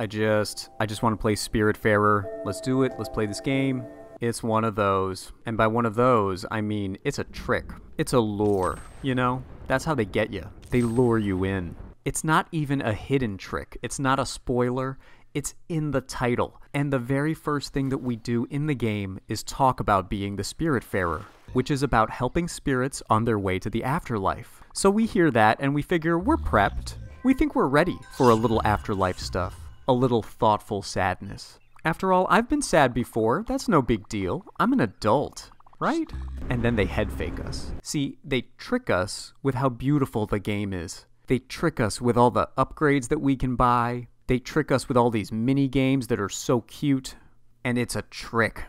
I just I just want to play Spiritfarer. Let's do it. Let's play this game. It's one of those. And by one of those, I mean it's a trick. It's a lure, you know? That's how they get you. They lure you in. It's not even a hidden trick. It's not a spoiler. It's in the title. And the very first thing that we do in the game is talk about being the Spiritfarer, which is about helping spirits on their way to the afterlife. So we hear that and we figure we're prepped. We think we're ready for a little afterlife stuff a little thoughtful sadness. After all, I've been sad before. That's no big deal. I'm an adult, right? And then they head fake us. See, they trick us with how beautiful the game is. They trick us with all the upgrades that we can buy. They trick us with all these mini games that are so cute. And it's a trick.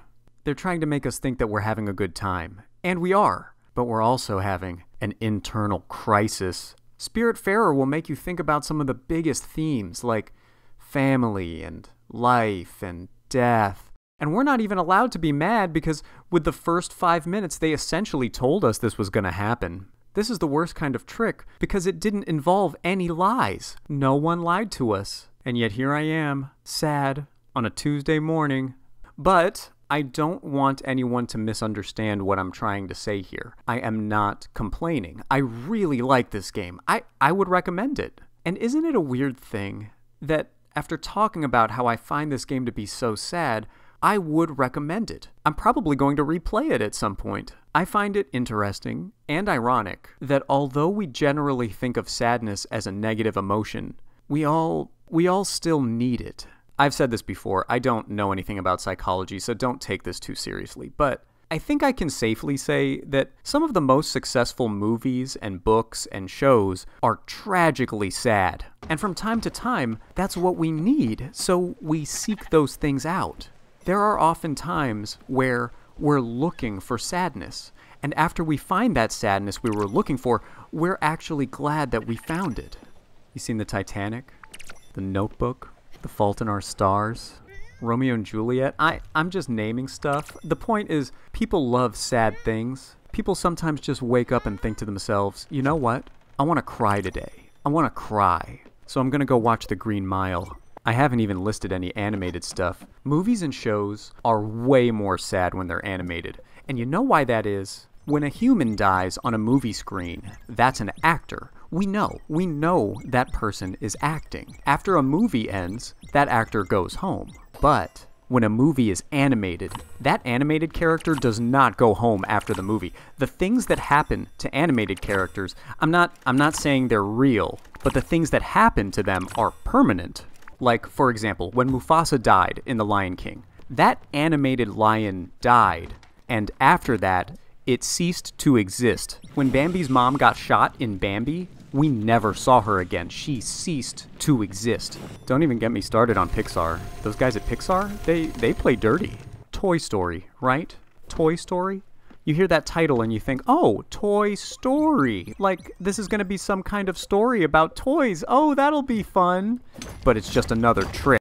They're trying to make us think that we're having a good time. And we are. But we're also having an internal crisis. Spirit Spiritfarer will make you think about some of the biggest themes like family and life and death. And we're not even allowed to be mad because, with the first five minutes, they essentially told us this was going to happen. This is the worst kind of trick because it didn't involve any lies. No one lied to us. And yet here I am, sad, on a Tuesday morning. But I don't want anyone to misunderstand what I'm trying to say here. I am not complaining. I really like this game. I, I would recommend it. And isn't it a weird thing that after talking about how I find this game to be so sad, I would recommend it. I'm probably going to replay it at some point. I find it interesting and ironic that although we generally think of sadness as a negative emotion, we all we all still need it. I've said this before, I don't know anything about psychology, so don't take this too seriously, but I think I can safely say that some of the most successful movies and books and shows are tragically sad. And from time to time, that's what we need, so we seek those things out. There are often times where we're looking for sadness, and after we find that sadness we were looking for, we're actually glad that we found it. You seen the Titanic? The Notebook? The Fault in Our Stars? Romeo and Juliet. I, I'm just naming stuff. The point is, people love sad things. People sometimes just wake up and think to themselves, you know what? I want to cry today. I want to cry. So I'm going to go watch The Green Mile. I haven't even listed any animated stuff. Movies and shows are way more sad when they're animated. And you know why that is? When a human dies on a movie screen, that's an actor. We know. We know that person is acting. After a movie ends, that actor goes home. But when a movie is animated, that animated character does not go home after the movie. The things that happen to animated characters, I'm not I'm not saying they're real, but the things that happen to them are permanent. Like for example, when Mufasa died in The Lion King, that animated lion died, and after that, it ceased to exist. When Bambi's mom got shot in Bambi, we never saw her again. She ceased to exist. Don't even get me started on Pixar. Those guys at Pixar, they, they play dirty. Toy Story, right? Toy Story? You hear that title and you think, oh, Toy Story. Like, this is going to be some kind of story about toys. Oh, that'll be fun. But it's just another trick.